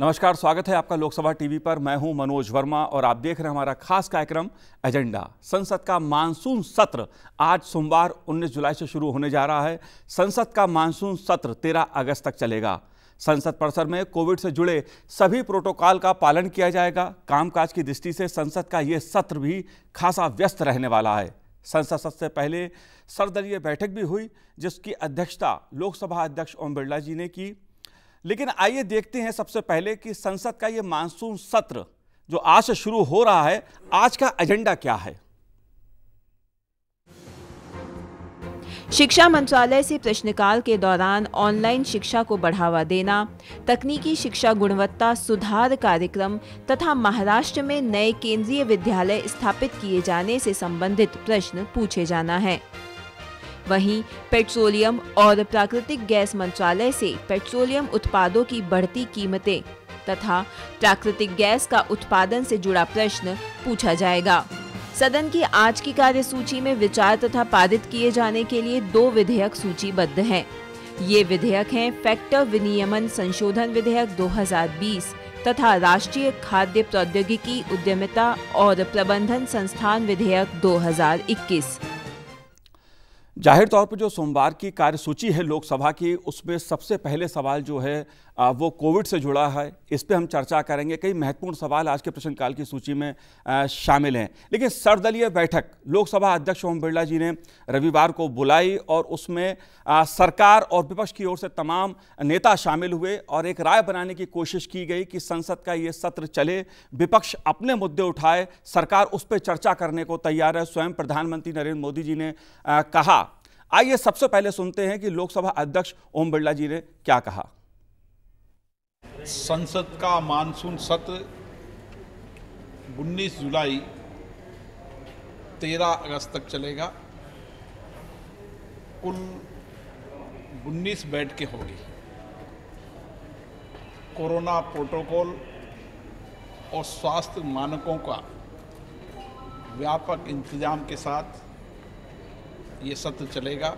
नमस्कार स्वागत है आपका लोकसभा टीवी पर मैं हूं मनोज वर्मा और आप देख रहे हैं हमारा खास कार्यक्रम एजेंडा संसद का मानसून सत्र आज सोमवार 19 जुलाई से शुरू होने जा रहा है संसद का मानसून सत्र 13 अगस्त तक चलेगा संसद परिसर में कोविड से जुड़े सभी प्रोटोकॉल का पालन किया जाएगा कामकाज की दृष्टि से संसद का ये सत्र भी खासा व्यस्त रहने वाला है संसद से पहले सर्वदलीय बैठक भी हुई जिसकी अध्यक्षता लोकसभा अध्यक्ष ओम बिरला जी ने की लेकिन आइए देखते हैं सबसे पहले कि संसद का ये मानसून सत्र जो आज से शुरू हो रहा है आज का एजेंडा क्या है शिक्षा मंत्रालय से प्रश्नकाल के दौरान ऑनलाइन शिक्षा को बढ़ावा देना तकनीकी शिक्षा गुणवत्ता सुधार कार्यक्रम तथा महाराष्ट्र में नए केंद्रीय विद्यालय स्थापित किए जाने से संबंधित प्रश्न पूछे जाना है वहीं पेट्रोलियम और प्राकृतिक गैस मंत्रालय से पेट्रोलियम उत्पादों की बढ़ती कीमतें तथा प्राकृतिक गैस का उत्पादन से जुड़ा प्रश्न पूछा जाएगा सदन की आज की कार्य सूची में विचार तथा पारित किए जाने के लिए दो विधेयक सूचीबद्ध है ये विधेयक हैं फैक्टर विनियमन संशोधन विधेयक 2020 तथा राष्ट्रीय खाद्य प्रौद्योगिकी उद्यमिता और प्रबंधन संस्थान विधेयक 2021। जाहिर तौर पर जो सोमवार की कार्यसूची है लोकसभा की उसमें सबसे पहले सवाल जो है वो कोविड से जुड़ा है इस पर हम चर्चा करेंगे कई महत्वपूर्ण सवाल आज के प्रश्नकाल की सूची में शामिल हैं लेकिन सर्वदलीय बैठक लोकसभा अध्यक्ष ओम बिरला जी ने रविवार को बुलाई और उसमें सरकार और विपक्ष की ओर से तमाम नेता शामिल हुए और एक राय बनाने की कोशिश की गई कि संसद का ये सत्र चले विपक्ष अपने मुद्दे उठाए सरकार उस पर चर्चा करने को तैयार है स्वयं प्रधानमंत्री नरेंद्र मोदी जी ने कहा आइए सबसे पहले सुनते हैं कि लोकसभा अध्यक्ष ओम बिरला जी ने क्या कहा संसद का मानसून सत्र 19 जुलाई 13 अगस्त तक चलेगा कुल 19 बैठकें होगी कोरोना प्रोटोकॉल और स्वास्थ्य मानकों का व्यापक इंतजाम के साथ ये सत्र चलेगा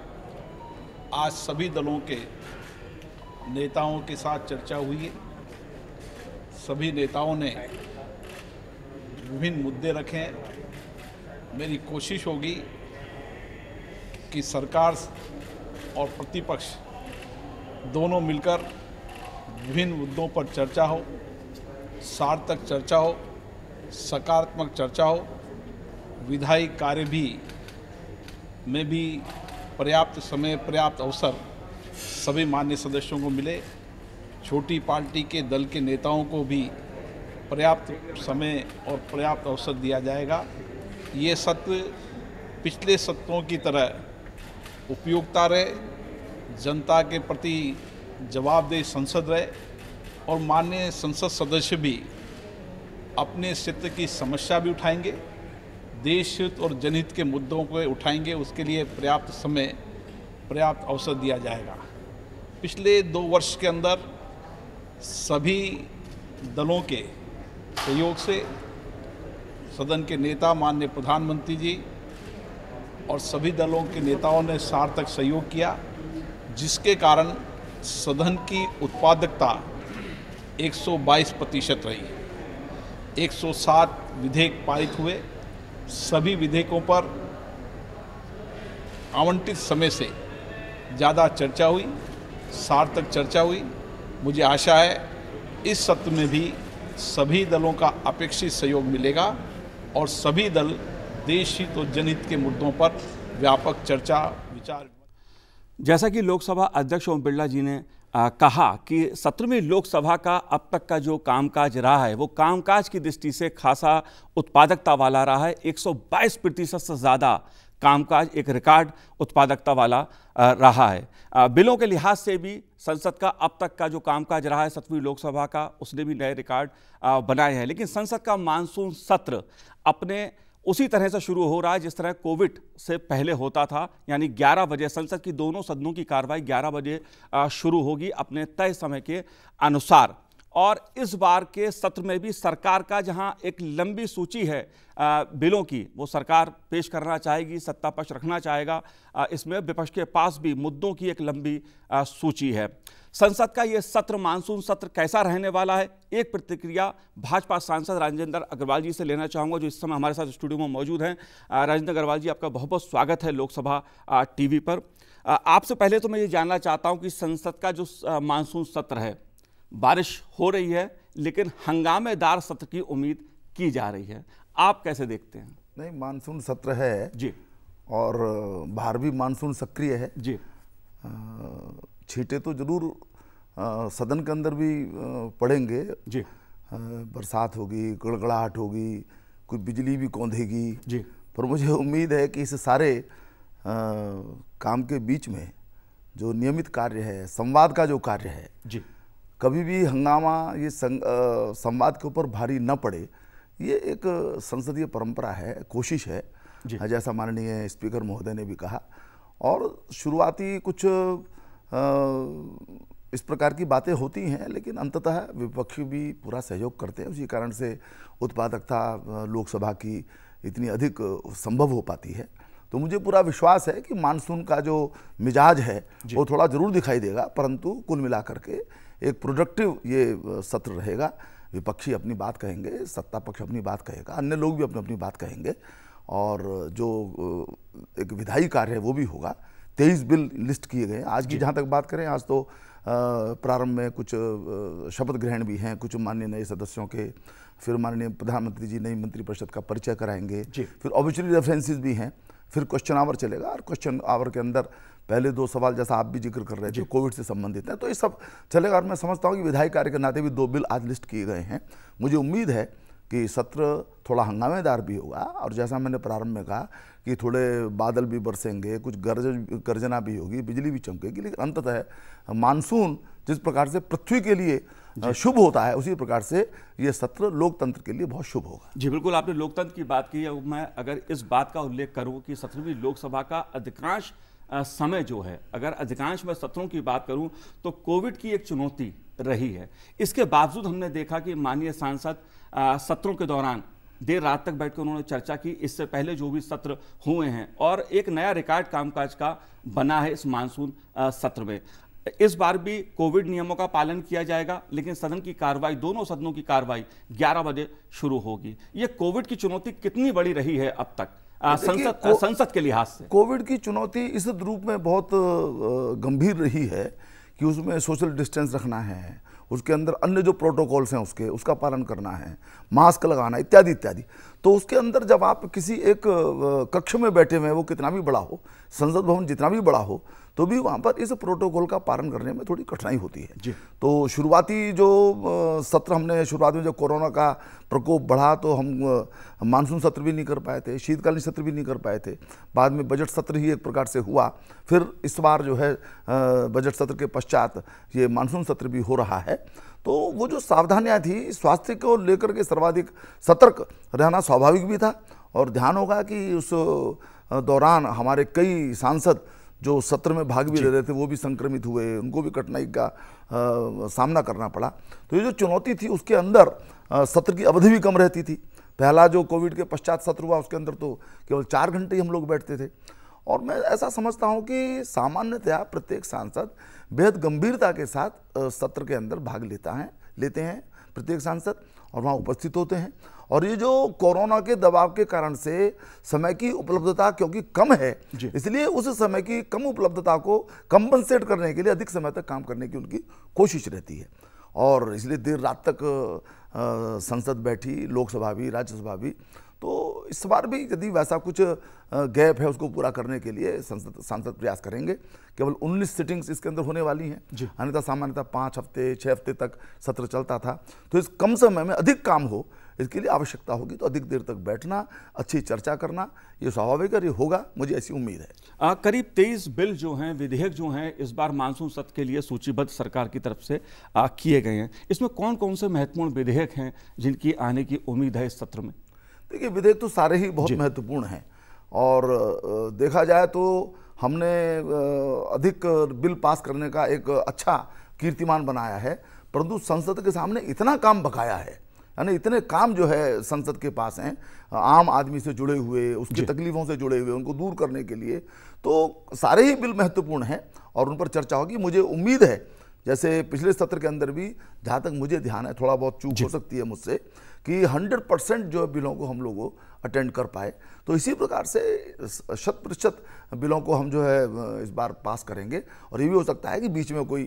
आज सभी दलों के नेताओं के साथ चर्चा हुई है सभी नेताओं ने विभिन्न मुद्दे रखे हैं मेरी कोशिश होगी कि सरकार और प्रतिपक्ष दोनों मिलकर विभिन्न मुद्दों पर चर्चा हो सार्थक चर्चा हो सकारात्मक चर्चा हो विधायी कार्य भी में भी पर्याप्त समय पर्याप्त अवसर सभी मान्य सदस्यों को मिले छोटी पार्टी के दल के नेताओं को भी पर्याप्त समय और पर्याप्त अवसर दिया जाएगा ये सत्र पिछले सत्रों की तरह उपयोगता रहे जनता के प्रति जवाबदेह संसद रहे और माननीय संसद सदस्य भी अपने क्षेत्र की समस्या भी उठाएंगे देश हित और जनहित के मुद्दों को उठाएंगे उसके लिए पर्याप्त समय पर्याप्त अवसर दिया जाएगा पिछले दो वर्ष के अंदर सभी दलों के सहयोग से सदन के नेता माननीय प्रधानमंत्री जी और सभी दलों के नेताओं ने सार्थक सहयोग किया जिसके कारण सदन की उत्पादकता 122 प्रतिशत रही 107 विधेयक पारित हुए सभी विधेयकों पर आवंटित समय से ज़्यादा चर्चा हुई सार्थक चर्चा हुई मुझे आशा है इस सत्र में भी सभी दलों का अपेक्षित सहयोग मिलेगा और सभी दल देश हित और जनहित के मुद्दों पर व्यापक चर्चा विचार जैसा कि लोकसभा अध्यक्ष ओम बिरला जी ने आ, कहा कि सत्र में लोकसभा का अब तक का जो कामकाज रहा है वो कामकाज की दृष्टि से खासा उत्पादकता वाला रहा है 122 प्रतिशत से ज़्यादा कामकाज एक रिकॉर्ड उत्पादकता वाला रहा है बिलों के लिहाज से भी संसद का अब तक का जो कामकाज रहा है सतवीं लोकसभा का उसने भी नए रिकॉर्ड बनाए हैं लेकिन संसद का मानसून सत्र अपने उसी तरह से शुरू हो रहा है जिस तरह कोविड से पहले होता था यानी 11 बजे संसद की दोनों सदनों की कार्रवाई 11 बजे शुरू होगी अपने तय समय के अनुसार और इस बार के सत्र में भी सरकार का जहां एक लंबी सूची है बिलों की वो सरकार पेश करना चाहेगी सत्ता पक्ष रखना चाहेगा इसमें विपक्ष के पास भी मुद्दों की एक लंबी सूची है संसद का ये सत्र मानसून सत्र कैसा रहने वाला है एक प्रतिक्रिया भाजपा सांसद राजेंद्र अग्रवाल जी से लेना चाहूँगा जो इस समय हमारे साथ स्टूडियो में मौजूद हैं राजेंद्र अग्रवाल जी आपका बहुत बहुत स्वागत है लोकसभा टीवी पर आपसे पहले तो मैं ये जानना चाहता हूँ कि संसद का जो मानसून सत्र है बारिश हो रही है लेकिन हंगामेदार सत्र की उम्मीद की जा रही है आप कैसे देखते हैं नहीं मानसून सत्र है जी और बाहर भी मानसून सक्रिय है जी छीटे तो जरूर सदन के अंदर भी पड़ेंगे जी बरसात होगी गड़गड़ाहट होगी कोई बिजली भी कौंधेगी जी पर मुझे उम्मीद है कि इस सारे आ, काम के बीच में जो नियमित कार्य है संवाद का जो कार्य है जी कभी भी हंगामा ये संवाद के ऊपर भारी न पड़े ये एक संसदीय परंपरा है कोशिश है हाँ, जैसा माननीय स्पीकर महोदय ने भी कहा और शुरुआती कुछ इस प्रकार की बातें होती हैं लेकिन अंततः विपक्षी भी पूरा सहयोग करते हैं उसी कारण से उत्पादकता लोकसभा की इतनी अधिक संभव हो पाती है तो मुझे पूरा विश्वास है कि मानसून का जो मिजाज है वो थोड़ा ज़रूर दिखाई देगा परंतु कुल मिलाकर के एक प्रोडक्टिव ये सत्र रहेगा विपक्षी अपनी बात कहेंगे सत्ता पक्ष अपनी बात कहेगा अन्य लोग भी अपनी अपनी बात कहेंगे और जो एक विधायी कार्य है वो भी होगा तेईस बिल लिस्ट किए गए आज की जहाँ तक बात करें आज तो प्रारंभ में कुछ शपथ ग्रहण भी हैं कुछ माननीय नए सदस्यों के फिर माननीय प्रधानमंत्री जी नई मंत्रिपरिषद का परिचय कराएंगे फिर ऑबिचुरी रेफरेंसेज भी हैं फिर क्वेश्चन आवर चलेगा और क्वेश्चन आवर के अंदर पहले दो सवाल जैसा आप भी जिक्र कर रहे थे कोविड से संबंधित हैं तो ये सब चलेगा और मैं समझता हूँ कि विधायी कार्य के नाते भी दो बिल आज लिस्ट किए गए हैं मुझे उम्मीद है कि सत्र थोड़ा हंगामेदार भी होगा और जैसा मैंने प्रारंभ में कहा कि थोड़े बादल भी बरसेंगे कुछ गर्ज गर्जना भी होगी बिजली भी चमकेगी लेकिन अंततः मानसून जिस प्रकार से पृथ्वी के लिए शुभ होता है उसी प्रकार से ये सत्र लोकतंत्र के लिए बहुत शुभ होगा जी बिल्कुल आपने लोकतंत्र की बात की मैं अगर इस बात का उल्लेख करूँ कि सत्रहवीं लोकसभा का अधिकांश समय जो है अगर अधिकांश में सत्रों की बात करूं तो कोविड की एक चुनौती रही है इसके बावजूद हमने देखा कि माननीय सांसद सत्रों के दौरान देर रात तक बैठकर उन्होंने चर्चा की इससे पहले जो भी सत्र हुए हैं और एक नया रिकॉर्ड कामकाज का बना है इस मानसून सत्र में इस बार भी कोविड नियमों का पालन किया जाएगा लेकिन सदन की कार्रवाई दोनों सदनों की कार्रवाई 11 बजे शुरू होगी ये कोविड की चुनौती कितनी बड़ी रही है अब तक संसद संसद के लिहाज से कोविड की चुनौती इस रूप में बहुत गंभीर रही है कि उसमें सोशल डिस्टेंस रखना है उसके अंदर अन्य जो प्रोटोकॉल्स हैं उसके उसका पालन करना है मास्क लगाना इत्यादि इत्यादि तो उसके अंदर जब आप किसी एक कक्ष में बैठे हुए हैं वो कितना भी बड़ा हो संसद भवन जितना भी बड़ा हो तो भी वहाँ पर इस प्रोटोकॉल का पालन करने में थोड़ी कठिनाई होती है जी। तो शुरुआती जो सत्र हमने शुरुआत में जब कोरोना का प्रकोप बढ़ा तो हम मानसून सत्र भी नहीं कर पाए थे शीतकालीन सत्र भी नहीं कर पाए थे बाद में बजट सत्र ही एक प्रकार से हुआ फिर इस बार जो है बजट सत्र के पश्चात ये मानसून सत्र भी हो रहा है तो वो जो सावधानियाँ थी स्वास्थ्य को लेकर के सर्वाधिक सतर्क रहना स्वाभाविक भी था और ध्यान होगा कि उस दौरान हमारे कई सांसद जो सत्र में भाग भी ले रहे थे वो भी संक्रमित हुए उनको भी कठिनाई का आ, सामना करना पड़ा तो ये जो चुनौती थी उसके अंदर आ, सत्र की अवधि भी कम रहती थी पहला जो कोविड के पश्चात सत्र हुआ उसके अंदर तो केवल चार घंटे ही हम लोग बैठते थे और मैं ऐसा समझता हूँ कि सामान्यतया प्रत्येक सांसद बेहद गंभीरता के साथ सत्र के अंदर भाग लेता है लेते हैं प्रत्येक सांसद और वहाँ उपस्थित होते हैं और ये जो कोरोना के दबाव के कारण से समय की उपलब्धता क्योंकि कम है इसलिए उस समय की कम उपलब्धता को कंपनसेट करने के लिए अधिक समय तक काम करने की उनकी कोशिश रहती है और इसलिए देर रात तक आ, संसद बैठी लोकसभा भी राज्यसभा भी तो इस बार भी यदि वैसा कुछ गैप है उसको पूरा करने के लिए संसद सांसद प्रयास करेंगे केवल 19 सीटिंग्स इसके अंदर होने वाली हैं अन्यथा सामान्यतः पाँच हफ्ते छः हफ्ते तक सत्र चलता था तो इस कम समय में अधिक काम हो इसके लिए आवश्यकता होगी तो अधिक देर तक बैठना अच्छी चर्चा करना ये स्वाभाविक है ये होगा मुझे ऐसी उम्मीद है आ, करीब तेईस बिल जो हैं विधेयक जो हैं इस बार मानसून सत्र के लिए सूचीबद्ध सरकार की तरफ से किए गए हैं इसमें कौन कौन से महत्वपूर्ण विधेयक हैं जिनकी आने की उम्मीद है इस सत्र में देखिए विधेयक तो सारे ही बहुत महत्वपूर्ण हैं और देखा जाए तो हमने अधिक बिल पास करने का एक अच्छा कीर्तिमान बनाया है परंतु संसद के सामने इतना काम बकाया है यानी इतने काम जो है संसद के पास हैं आम आदमी से जुड़े हुए उसकी तकलीफों से जुड़े हुए उनको दूर करने के लिए तो सारे ही बिल महत्वपूर्ण हैं और उन पर चर्चा होगी मुझे उम्मीद है जैसे पिछले सत्र के अंदर भी जहाँ तक मुझे ध्यान है थोड़ा बहुत चूक हो सकती है मुझसे कि 100 परसेंट जो है बिलों को हम लोगों अटेंड कर पाए तो इसी प्रकार से शत प्रतिशत बिलों को हम जो है इस बार पास करेंगे और ये भी हो सकता है कि बीच में कोई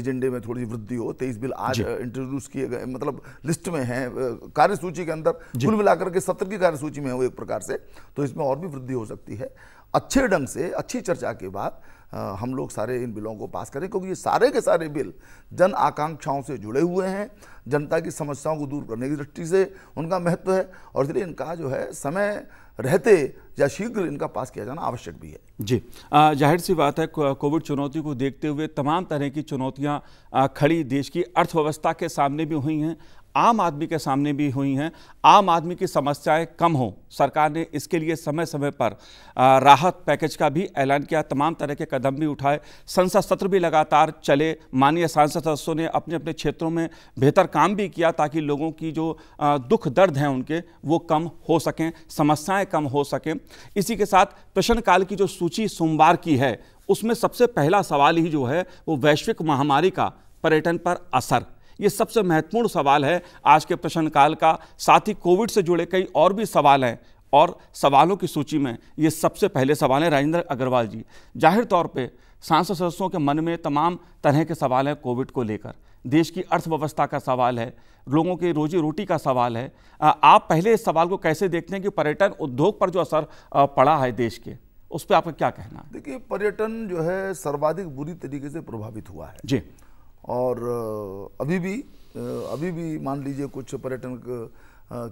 एजेंडे में थोड़ी वृद्धि हो तेईस बिल आज इंट्रोड्यूस किए गए मतलब लिस्ट में हैं कार्यसूची के अंदर कुल मिलाकर के सत्र की कार्यसूची में हो एक प्रकार से तो इसमें और भी वृद्धि हो सकती है अच्छे ढंग से अच्छी चर्चा के बाद हम लोग सारे इन बिलों को पास करें क्योंकि ये सारे के सारे बिल जन आकांक्षाओं से जुड़े हुए हैं जनता की समस्याओं को दूर करने की दृष्टि से उनका महत्व है और इसलिए इनका जो है समय रहते या शीघ्र इनका पास किया जाना आवश्यक भी है जी जाहिर सी बात है कोविड चुनौती को देखते हुए तमाम तरह की चुनौतियां खड़ी देश की अर्थव्यवस्था के सामने भी हुई हैं आम आदमी के सामने भी हुई हैं आम आदमी की समस्याएं कम हों सरकार ने इसके लिए समय समय पर राहत पैकेज का भी ऐलान किया तमाम तरह के कदम भी उठाए संसद सत्र भी लगातार चले माननीय सांसद सदस्यों ने अपने अपने क्षेत्रों में बेहतर काम भी किया ताकि लोगों की जो दुख दर्द हैं उनके वो कम हो सकें समस्याएँ कम हो सकें इसी के साथ प्रश्नकाल की जो सूची सोमवार की है उसमें सबसे पहला सवाल ही जो है वो वैश्विक महामारी का पर्यटन पर असर ये सबसे महत्वपूर्ण सवाल है आज के प्रश्नकाल का साथ ही कोविड से जुड़े कई और भी सवाल हैं और सवालों की सूची में ये सबसे पहले सवाल हैं राजेंद्र अग्रवाल जी जाहिर तौर पे सांसद सदस्यों के मन में तमाम तरह के सवाल हैं कोविड को लेकर देश की अर्थव्यवस्था का सवाल है लोगों की रोजी रोटी का सवाल है आप पहले इस सवाल को कैसे देखते हैं कि पर्यटन उद्योग पर जो असर पड़ा है देश के उस पर आपका क्या कहना है देखिए पर्यटन जो है सर्वाधिक बुरी तरीके से प्रभावित हुआ है जी और अभी भी अभी भी मान लीजिए कुछ पर्यटन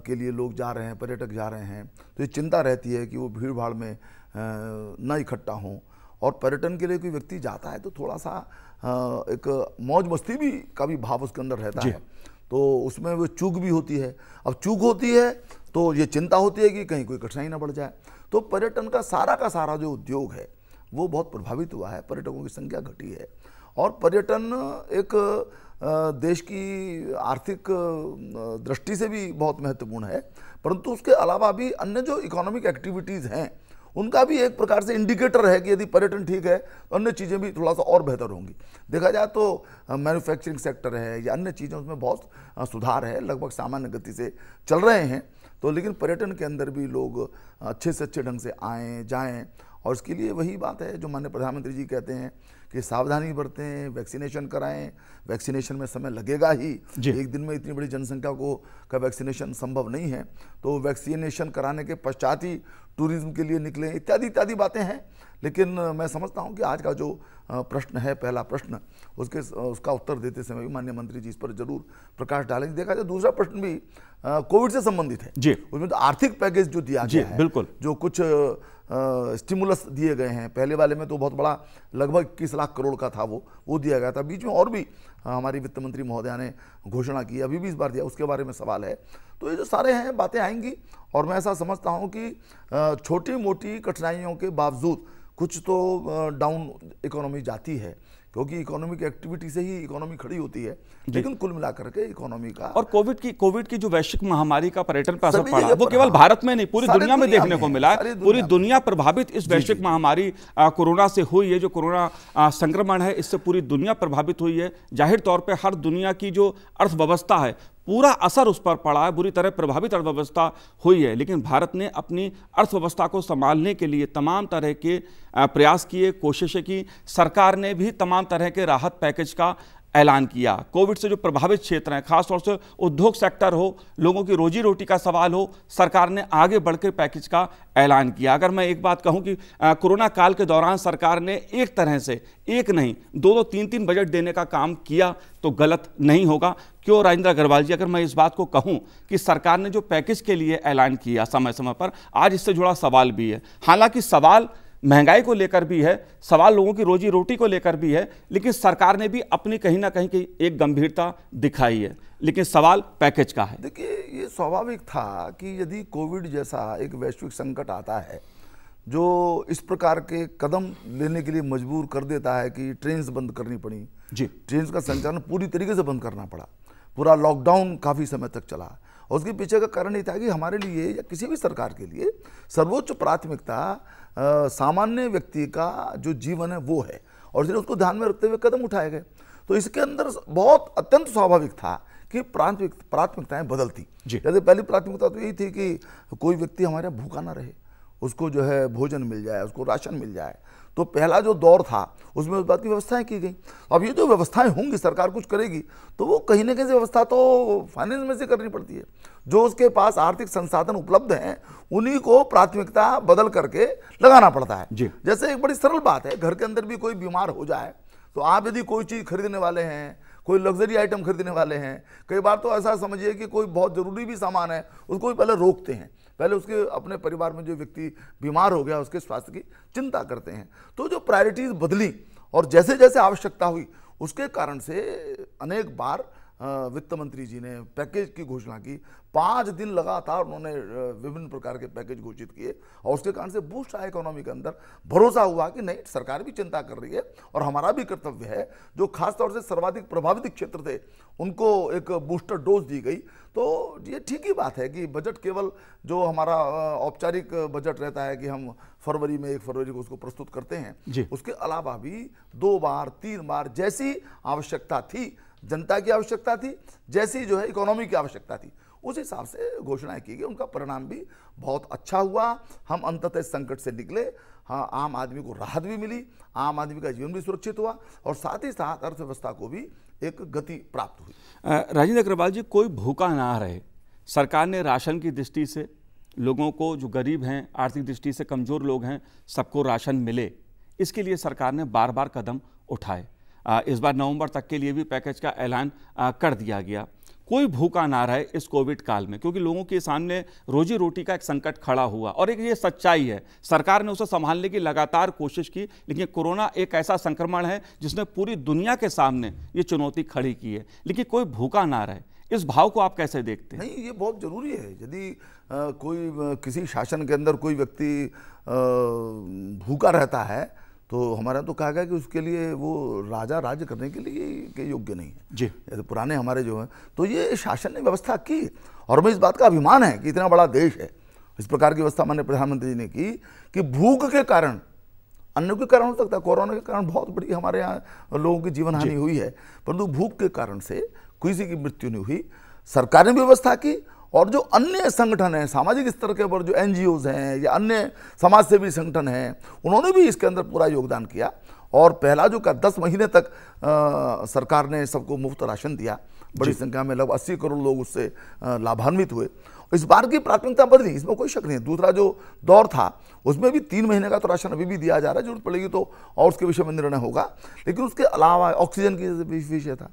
के लिए लोग जा रहे हैं पर्यटक जा रहे हैं तो ये चिंता रहती है कि वो भीड़ भाड़ में ना इकट्ठा हों और पर्यटन के लिए कोई व्यक्ति जाता है तो थोड़ा सा एक मौज मस्ती भी का भी भाव उसके अंदर रहता है तो उसमें वो चूक भी होती है अब चूक होती है तो ये चिंता होती है कि कहीं कोई कठिनाई ना बढ़ जाए तो पर्यटन का सारा का सारा जो उद्योग है वो बहुत प्रभावित हुआ है पर्यटकों की संख्या घटी है और पर्यटन एक देश की आर्थिक दृष्टि से भी बहुत महत्वपूर्ण है परंतु उसके अलावा भी अन्य जो इकोनॉमिक एक्टिविटीज़ हैं उनका भी एक प्रकार से इंडिकेटर है कि यदि पर्यटन ठीक है तो अन्य चीज़ें भी थोड़ा सा और बेहतर होंगी देखा जाए तो मैन्युफैक्चरिंग सेक्टर है या अन्य चीज़ें उसमें बहुत सुधार है लगभग सामान्य गति से चल रहे हैं तो लेकिन पर्यटन के अंदर भी लोग अच्छे से अच्छे ढंग से आएँ जाएँ और इसके लिए वही बात है जो माननीय प्रधानमंत्री जी कहते हैं कि सावधानी बरतें वैक्सीनेशन कराएं वैक्सीनेशन में समय लगेगा ही एक दिन में इतनी बड़ी जनसंख्या को का वैक्सीनेशन संभव नहीं है तो वैक्सीनेशन कराने के पश्चात ही टूरिज्म के लिए निकलें इत्यादि इत्यादि बातें हैं लेकिन मैं समझता हूं कि आज का जो प्रश्न है पहला प्रश्न उसके उसका उत्तर देते समय भी माननीय मंत्री जी इस पर जरूर प्रकाश डालेंगे देखा जाए दूसरा प्रश्न भी कोविड से संबंधित है जी उसमें तो आर्थिक पैकेज जो दिया गया है बिल्कुल जो कुछ स्टिमुलस दिए गए हैं पहले वाले में तो बहुत बड़ा लगभग इक्कीस लाख करोड़ का था वो वो दिया गया था बीच में और भी हमारी वित्त मंत्री महोदया ने घोषणा की अभी भी इस बार दिया उसके बारे में सवाल है तो ये जो सारे हैं बातें आएंगी और मैं ऐसा समझता हूँ कि छोटी मोटी कठिनाइयों के बावजूद कुछ तो डाउन इकोनॉमी जाती है क्योंकि इकोनॉमिक एक्टिविटी से ही इकोनॉमी खड़ी होती है लेकिन कुल मिलाकर के इकोनॉमी का और कोविड की कोविड की जो वैश्विक महामारी का पर्यटन पर असर पड़ा वो केवल हाँ। भारत में नहीं पूरी दुनिया में देखने को मिला है पूरी दुनिया प्रभावित इस वैश्विक महामारी कोरोना से हुई है जो कोरोना संक्रमण है इससे पूरी दुनिया प्रभावित हुई है जाहिर तौर पर हर दुनिया की जो अर्थव्यवस्था है पूरा असर उस पर पड़ा है बुरी तरह प्रभावित अर्थव्यवस्था हुई है लेकिन भारत ने अपनी अर्थव्यवस्था को संभालने के लिए तमाम तरह के प्रयास किए कोशिशें की सरकार ने भी तमाम तरह के राहत पैकेज का ऐलान किया कोविड से जो प्रभावित क्षेत्र हैं खासतौर से उद्योग सेक्टर हो लोगों की रोजी रोटी का सवाल हो सरकार ने आगे बढ़कर पैकेज का ऐलान किया अगर मैं एक बात कहूं कि कोरोना काल के दौरान सरकार ने एक तरह से एक नहीं दो दो तीन तीन बजट देने का काम किया तो गलत नहीं होगा क्यों राजेंद्र अग्रवाल जी अगर मैं इस बात को कहूं कि सरकार ने जो पैकेज के लिए ऐलान किया समय समय पर आज इससे जुड़ा सवाल भी है हालांकि सवाल महंगाई को लेकर भी है सवाल लोगों की रोजी रोटी को लेकर भी है लेकिन सरकार ने भी अपनी कहीं ना कहीं की एक गंभीरता दिखाई है लेकिन सवाल पैकेज का है देखिए ये स्वाभाविक था कि यदि कोविड जैसा एक वैश्विक संकट आता है जो इस प्रकार के कदम लेने के लिए मजबूर कर देता है कि ट्रेन्स बंद करनी पड़ी जी ट्रेन्स का संचालन पूरी तरीके से बंद करना पड़ा पूरा लॉकडाउन काफ़ी समय तक चला और उसके पीछे का कारण ये था कि हमारे लिए या किसी भी सरकार के लिए सर्वोच्च प्राथमिकता सामान्य व्यक्ति का जो जीवन है वो है और इसलिए उसको ध्यान में रखते हुए कदम उठाए गए तो इसके अंदर बहुत अत्यंत स्वाभाविक था कि प्राथमिक प्राथमिकताएं बदलती जैसे पहली प्राथमिकता तो यही थी कि कोई व्यक्ति हमारे भूखा ना रहे उसको जो है भोजन मिल जाए उसको राशन मिल जाए तो पहला जो दौर था उसमें उस बात की व्यवस्थाएं की गई अब ये जो व्यवस्थाएं होंगी सरकार कुछ करेगी तो वो कहीं ना कहीं से व्यवस्था तो फाइनेंस में से करनी पड़ती है जो उसके पास आर्थिक संसाधन उपलब्ध हैं उन्हीं को प्राथमिकता बदल करके लगाना पड़ता है जी जैसे एक बड़ी सरल बात है घर के अंदर भी कोई बीमार हो जाए तो आप यदि कोई चीज़ खरीदने वाले हैं कोई लग्जरी आइटम खरीदने वाले हैं कई बार तो ऐसा समझिए कि कोई बहुत ज़रूरी भी सामान है उसको भी पहले रोकते हैं पहले उसके अपने परिवार में जो व्यक्ति बीमार हो गया उसके स्वास्थ्य की चिंता करते हैं तो जो प्रायोरिटीज़ बदली और जैसे जैसे आवश्यकता हुई उसके कारण से अनेक बार वित्त मंत्री जी ने पैकेज की घोषणा की पाँच दिन लगातार उन्होंने विभिन्न प्रकार के पैकेज घोषित किए और उसके कारण से बूस्ट आया इकोनॉमी के अंदर भरोसा हुआ कि नहीं सरकार भी चिंता कर रही है और हमारा भी कर्तव्य है जो खासतौर से सर्वाधिक प्रभावित क्षेत्र थे उनको एक बूस्टर डोज दी गई तो ये ठीक ही बात है कि बजट केवल जो हमारा औपचारिक बजट रहता है कि हम फरवरी में एक फरवरी को उसको प्रस्तुत करते हैं उसके अलावा भी दो बार तीन बार जैसी आवश्यकता थी जनता की आवश्यकता थी जैसी जो है इकोनॉमी की आवश्यकता थी उस हिसाब से घोषणाएं की गई उनका परिणाम भी बहुत अच्छा हुआ हम अंततः संकट से निकले हाँ आम आदमी को राहत भी मिली आम आदमी का जीवन भी सुरक्षित हुआ और साथ ही साथ अर्थव्यवस्था को भी एक गति प्राप्त हुई राजेंद्र अग्रवाल जी कोई भूखा ना रहे सरकार ने राशन की दृष्टि से लोगों को जो गरीब हैं आर्थिक दृष्टि से कमज़ोर लोग हैं सबको राशन मिले इसके लिए सरकार ने बार बार कदम उठाए इस बार नवंबर तक के लिए भी पैकेज का ऐलान कर दिया गया कोई भूखा ना रहे इस कोविड काल में क्योंकि लोगों के सामने रोजी रोटी का एक संकट खड़ा हुआ और एक ये सच्चाई है सरकार ने उसे संभालने की लगातार कोशिश की लेकिन कोरोना एक ऐसा संक्रमण है जिसने पूरी दुनिया के सामने ये चुनौती खड़ी की है लेकिन कोई भूखा ना रहे इस भाव को आप कैसे देखते हैं नहीं ये बहुत ज़रूरी है यदि कोई किसी शासन के अंदर कोई व्यक्ति भूखा रहता है तो हमारा तो कहा गया कि उसके लिए वो राजा राज्य करने के लिए के योग्य नहीं है जी तो पुराने हमारे जो हैं तो ये शासन ने व्यवस्था की और हमें इस बात का अभिमान है कि इतना बड़ा देश है इस प्रकार की व्यवस्था माननीय प्रधानमंत्री जी ने की कि भूख के कारण अन्य के कारण हो सकता है कोरोना के कारण बहुत बड़ी हमारे यहाँ लोगों की जीवन हानि हुई है परंतु भूख के कारण से किसी की मृत्यु नहीं हुई सरकार ने भी व्यवस्था की और जो अन्य संगठन हैं सामाजिक स्तर के ऊपर जो एन हैं या अन्य समाज सेवी संगठन हैं उन्होंने भी इसके अंदर पूरा योगदान किया और पहला जो का दस महीने तक आ, सरकार ने सबको मुफ्त राशन दिया बड़ी संख्या में लगभग अस्सी करोड़ लोग उससे लाभान्वित हुए इस बार की प्राथमिकता बढ़ इसमें कोई शक नहीं दूसरा जो दौर था उसमें भी तीन महीने का तो राशन अभी भी दिया जा रहा है जरूरत पड़ेगी तो और उसके विषय में निर्णय होगा लेकिन उसके अलावा ऑक्सीजन की विषय था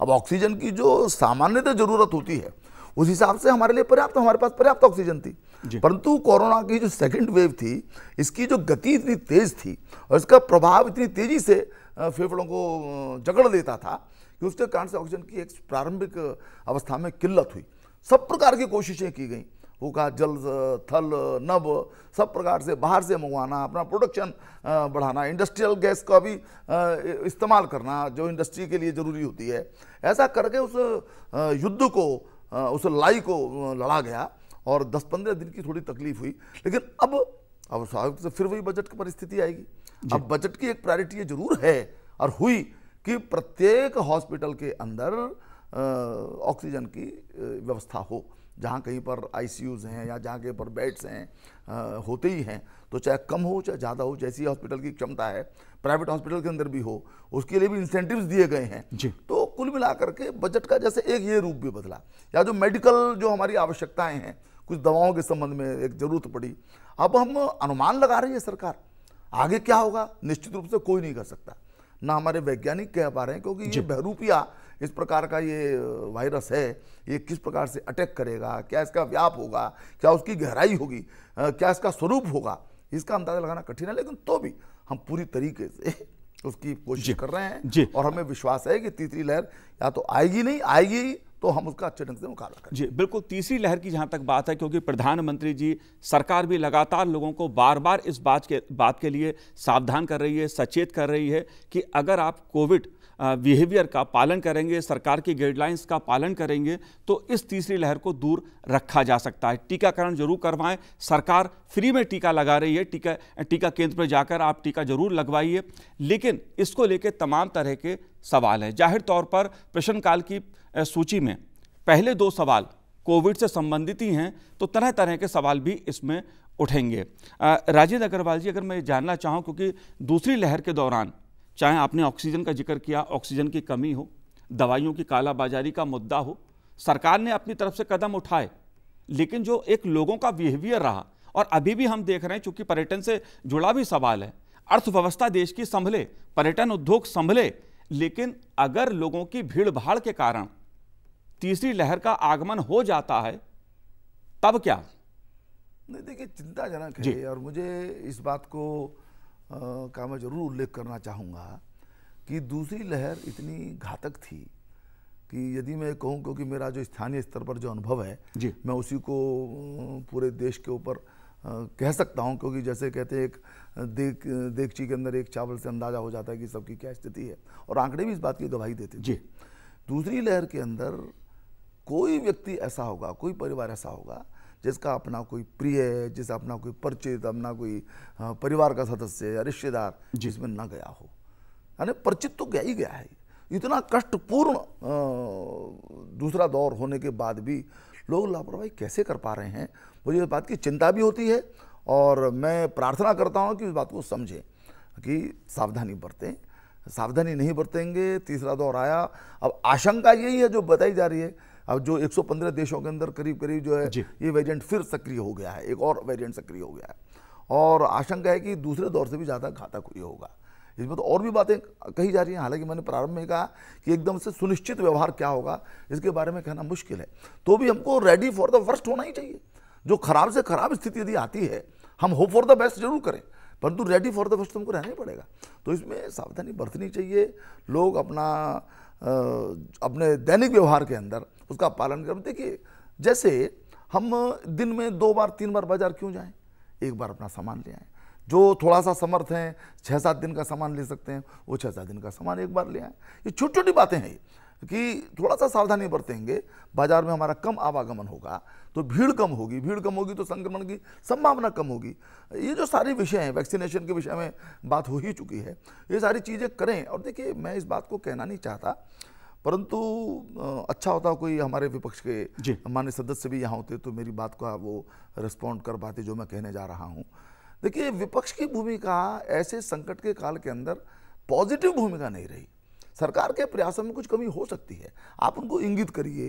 अब ऑक्सीजन की जो सामान्यतः ज़रूरत होती है उस हिसाब से हमारे लिए पर्याप्त हमारे पास पर्याप्त ऑक्सीजन थी परंतु कोरोना की जो सेकेंड वेव थी इसकी जो गति इतनी तेज थी और इसका प्रभाव इतनी तेजी से फेफड़ों को जगड़ देता था कि उसके कारण से ऑक्सीजन की एक प्रारंभिक अवस्था में किल्लत हुई सब प्रकार की कोशिशें की गई वो कहा जल थल नभ सब प्रकार से बाहर से मंगवाना अपना प्रोडक्शन बढ़ाना इंडस्ट्रियल गैस का भी इस्तेमाल करना जो इंडस्ट्री के लिए ज़रूरी होती है ऐसा करके उस युद्ध को उस लड़ाई को लड़ा गया और 10-15 दिन की थोड़ी तकलीफ हुई लेकिन अब अब स्वाभाविक से फिर वही बजट की परिस्थिति आएगी अब बजट की एक प्रायोरिटी जरूर है और हुई कि प्रत्येक हॉस्पिटल के अंदर ऑक्सीजन की व्यवस्था हो जहाँ कहीं पर आईसीयूज हैं या जहाँ कहीं पर बेड्स हैं आ, होते ही हैं तो चाहे कम हो चाहे ज़्यादा हो जैसी हॉस्पिटल की क्षमता है प्राइवेट हॉस्पिटल के अंदर भी हो उसके लिए भी इंसेंटिव्स दिए गए हैं जी तो कुल मिलाकर के बजट का जैसे एक ये रूप भी बदला या जो मेडिकल जो हमारी आवश्यकताएं हैं कुछ दवाओं के संबंध में एक जरूरत पड़ी अब हम अनुमान लगा रही है सरकार आगे क्या होगा निश्चित रूप से कोई नहीं कर सकता ना हमारे वैज्ञानिक कह पा रहे हैं क्योंकि ये बहरूपिया इस प्रकार का ये वायरस है ये किस प्रकार से अटैक करेगा क्या इसका व्याप होगा क्या उसकी गहराई होगी क्या इसका स्वरूप होगा इसका अंदाज़ा लगाना कठिन है लेकिन तो भी हम पूरी तरीके से उसकी कोशिश कर रहे हैं जी और हमें विश्वास है कि तीसरी लहर या तो आएगी नहीं आएगी तो हम उसका अच्छे ढंग से मुकाबला करें जी बिल्कुल तीसरी लहर की जहाँ तक बात है क्योंकि प्रधानमंत्री जी सरकार भी लगातार लोगों को बार बार इस बात के बात के लिए सावधान कर रही है सचेत कर रही है कि अगर आप कोविड बिहेवियर का पालन करेंगे सरकार की गाइडलाइंस का पालन करेंगे तो इस तीसरी लहर को दूर रखा जा सकता है टीकाकरण जरूर करवाएं सरकार फ्री में टीका लगा रही है टीका टीका केंद्र पर जाकर आप टीका जरूर लगवाइए लेकिन इसको लेकर तमाम तरह के सवाल हैं जाहिर तौर पर प्रश्नकाल की सूची में पहले दो सवाल कोविड से संबंधित ही हैं तो तरह तरह के सवाल भी इसमें उठेंगे राजेंद्र अग्रवाल जी अगर मैं जानना चाहूँ क्योंकि दूसरी लहर के दौरान चाहे आपने ऑक्सीजन का जिक्र किया ऑक्सीजन की कमी हो दवाइयों की कालाबाजारी का मुद्दा हो सरकार ने अपनी तरफ से कदम उठाए लेकिन जो एक लोगों का बिहेवियर रहा और अभी भी हम देख रहे हैं चूंकि पर्यटन से जुड़ा भी सवाल है अर्थव्यवस्था देश की संभले पर्यटन उद्योग संभले लेकिन अगर लोगों की भीड़ भाड़ के कारण तीसरी लहर का आगमन हो जाता है तब क्या नहीं देखिए चिंताजनक है और मुझे इस बात को का मैं ज़रूर उल्लेख करना चाहूँगा कि दूसरी लहर इतनी घातक थी कि यदि मैं कहूँ क्योंकि मेरा जो स्थानीय स्तर पर जो अनुभव है जी। मैं उसी को पूरे देश के ऊपर कह सकता हूँ क्योंकि जैसे कहते हैं एक देख देगची के अंदर एक चावल से अंदाजा हो जाता है कि सबकी क्या स्थिति है और आंकड़े भी इस बात की गवाही देते जी दूसरी लहर के अंदर कोई व्यक्ति ऐसा होगा कोई परिवार ऐसा होगा जिसका अपना कोई प्रिय है जिसका अपना कोई परिचित अपना कोई हाँ, परिवार का सदस्य या रिश्तेदार जिसमें ना गया हो यानी परिचित तो गया ही गया है इतना कष्टपूर्ण दूसरा दौर होने के बाद भी लोग लापरवाही कैसे कर पा रहे हैं मुझे इस बात की चिंता भी होती है और मैं प्रार्थना करता हूँ कि इस बात को समझें कि सावधानी बरतें सावधानी नहीं बरतेंगे तीसरा दौर आया अब आशंका यही है जो बताई जा रही है अब जो 115 देशों के अंदर करीब करीब जो है ये वेरिएंट फिर सक्रिय हो गया है एक और वेरिएंट सक्रिय हो गया है और आशंका है कि दूसरे दौर से भी ज़्यादा घातक ये होगा इसमें तो और भी बातें कही जा रही हैं हालांकि मैंने प्रारंभ में कहा कि एकदम से सुनिश्चित व्यवहार क्या होगा इसके बारे में कहना मुश्किल है तो भी हमको रेडी फॉर द वर्स्ट होना ही चाहिए जो खराब से खराब स्थिति यदि आती है हम होप फॉर द बेस्ट जरूर करें परंतु रेडी फॉर द फर्स्ट हमको रहना ही पड़ेगा तो इसमें सावधानी बरतनी चाहिए लोग अपना अपने दैनिक व्यवहार के अंदर उसका पालन कर देखिए जैसे हम दिन में दो बार तीन बार बाजार क्यों जाएं एक बार अपना सामान ले आएँ जो थोड़ा सा समर्थ हैं छः सात दिन का सामान ले सकते हैं वो छः सात दिन का सामान एक बार ले आए ये छोटी छोटी बातें हैं कि थोड़ा सा सावधानी बरतेंगे बाजार में हमारा कम आवागमन होगा तो भीड़ कम होगी भीड़ कम होगी तो संक्रमण की संभावना कम होगी ये जो सारे विषय हैं वैक्सीनेशन के विषय में बात हो ही चुकी है ये सारी चीज़ें करें और देखिए मैं इस बात को कहना नहीं चाहता परंतु अच्छा होता कोई हमारे विपक्ष के मान्य सदस्य भी यहाँ होते तो मेरी बात का वो रिस्पॉन्ड कर पाते जो मैं कहने जा रहा हूँ देखिए विपक्ष की भूमिका ऐसे संकट के काल के अंदर पॉजिटिव भूमिका नहीं रही सरकार के प्रयासों में कुछ कमी हो सकती है आप उनको इंगित करिए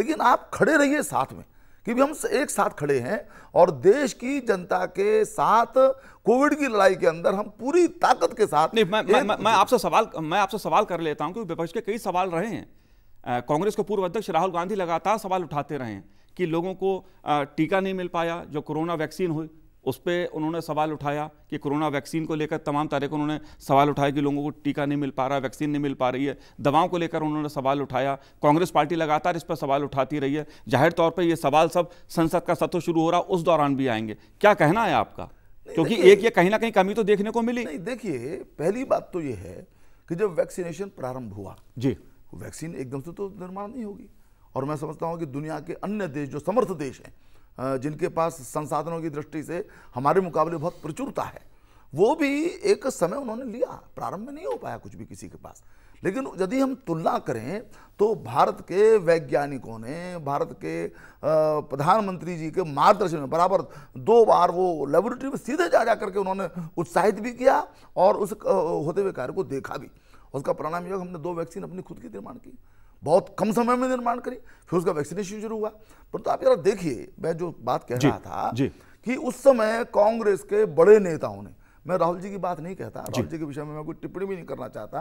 लेकिन आप खड़े रहिए साथ में कि भी हम एक साथ खड़े हैं और देश की जनता के साथ कोविड की लड़ाई के अंदर हम पूरी ताकत के साथ नहीं मैं मैं, मैं, आपसे सवाल मैं आपसे सवाल कर लेता हूं क्योंकि विपक्ष के कई सवाल रहे हैं कांग्रेस के पूर्व अध्यक्ष राहुल गांधी लगातार सवाल उठाते रहे हैं कि लोगों को टीका नहीं मिल पाया जो कोरोना वैक्सीन हुई उस पर उन्होंने सवाल उठाया कि कोरोना वैक्सीन को लेकर तमाम के उन्होंने सवाल उठाया कि लोगों को टीका नहीं मिल पा रहा वैक्सीन नहीं मिल पा रही है दवाओं को लेकर उन्होंने सवाल उठाया कांग्रेस पार्टी लगातार इस पर सवाल उठाती रही है जाहिर तौर पर ये सवाल सब संसद का सत्र शुरू हो रहा उस दौरान भी आएंगे क्या कहना है आपका क्योंकि एक ये कहीं ना कहीं कमी तो देखने को मिली नहीं देखिए पहली बात तो ये है कि जब वैक्सीनेशन प्रारंभ हुआ जी वैक्सीन एकदम से तो निर्माण नहीं होगी और मैं समझता हूँ कि दुनिया के अन्य देश जो समर्थ देश हैं जिनके पास संसाधनों की दृष्टि से हमारे मुकाबले बहुत प्रचुरता है वो भी एक समय उन्होंने लिया प्रारंभ में नहीं हो पाया कुछ भी किसी के पास लेकिन यदि हम तुलना करें तो भारत के वैज्ञानिकों ने भारत के प्रधानमंत्री जी के मार्गदर्शन में बराबर दो बार वो लेबोरेटरी में सीधे जा जा करके उन्होंने उत्साहित भी किया और उस होते हुए कार्य को देखा भी उसका परिणाम यह हमने दो वैक्सीन अपनी खुद की निर्माण की बहुत कम समय में निर्माण करी फिर उसका वैक्सीनेशन शुरू हुआ पर तो आप जरा देखिए मैं जो बात कह रहा था जी. कि उस समय कांग्रेस के बड़े नेताओं ने मैं राहुल जी की बात नहीं कहता राहुल जी के विषय में मैं कोई टिप्पणी भी नहीं करना चाहता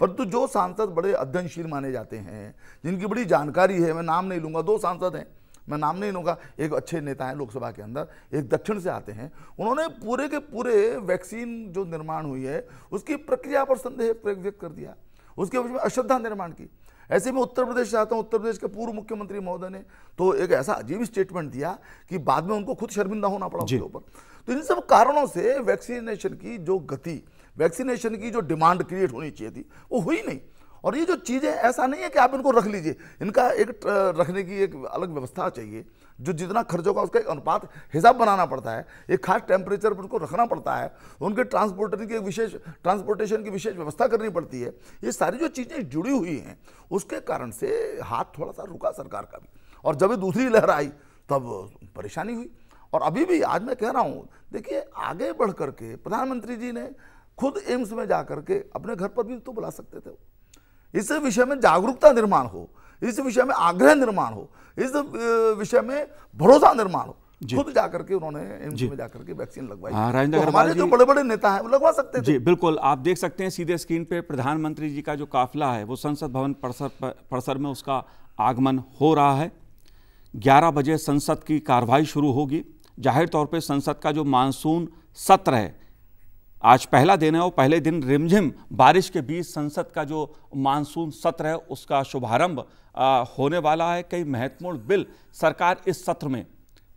परंतु तो जो सांसद बड़े अध्ययनशील माने जाते हैं जिनकी बड़ी जानकारी है मैं नाम नहीं लूंगा दो सांसद हैं मैं नाम नहीं लूंगा एक अच्छे नेता हैं लोकसभा के अंदर एक दक्षिण से आते हैं उन्होंने पूरे के पूरे वैक्सीन जो निर्माण हुई है उसकी प्रक्रिया पर संदेह व्यक्त कर दिया उसके विषय में अश्रद्धा निर्माण की ऐसे में उत्तर प्रदेश जाता हूँ उत्तर प्रदेश के पूर्व मुख्यमंत्री महोदय ने तो एक ऐसा अजीब स्टेटमेंट दिया कि बाद में उनको खुद शर्मिंदा होना पड़ा उसके ऊपर तो इन सब कारणों से वैक्सीनेशन की जो गति वैक्सीनेशन की जो डिमांड क्रिएट होनी चाहिए थी वो हुई नहीं और ये जो चीज़ें ऐसा नहीं है कि आप इनको रख लीजिए इनका एक रखने की एक अलग व्यवस्था चाहिए जो जितना खर्च होगा उसका एक अनुपात हिसाब बनाना पड़ता है एक खास टेम्परेचर पर उनको रखना पड़ता है उनके ट्रांसपोर्टर की विशेष ट्रांसपोर्टेशन की विशेष व्यवस्था करनी पड़ती है ये सारी जो चीज़ें जुड़ी हुई हैं उसके कारण से हाथ थोड़ा सा रुका सरकार का भी और जब दूसरी लहर आई तब परेशानी हुई और अभी भी आज मैं कह रहा हूँ देखिए आगे बढ़ करके प्रधानमंत्री जी ने खुद एम्स में जा करके अपने घर पर भी तो बुला सकते थे इस विषय में जागरूकता निर्माण हो इस विषय में आग्रह निर्माण हो इस विषय में भरोसा निर्माण हो खुद जाकर के उन्होंने में जाकर के वैक्सीन लगवाई हाँ, तो हमारे जो बड़े बड़े नेता हैं वो लगवा सकते थे जी बिल्कुल आप देख सकते हैं सीधे स्क्रीन पे प्रधानमंत्री जी का जो काफिला है वो संसद भवन परिसर परिसर में उसका आगमन हो रहा है 11 बजे संसद की कार्रवाई शुरू होगी जाहिर तौर पे संसद का जो मानसून सत्र है आज पहला दिन है और पहले दिन रिमझिम बारिश के बीच संसद का जो मानसून सत्र है उसका शुभारंभ होने वाला है कई महत्वपूर्ण बिल सरकार इस सत्र में